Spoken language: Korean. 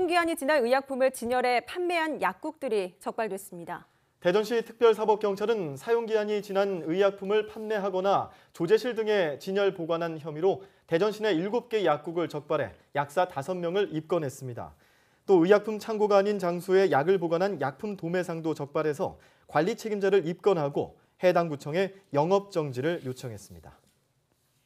유통기한이 지난 의약품을 진열해 판매한 약국들이 적발됐습니다. 대전시 특별사법경찰은 사용기한이 지난 의약품을 판매하거나 조제실 등에 진열 보관한 혐의로 대전시 내 7개 약국을 적발해 약사 5명을 입건했습니다. 또 의약품 창고가 아닌 장소에 약을 보관한 약품 도매상도 적발해서 관리 책임자를 입건하고 해당 구청에 영업 정지를 요청했습니다.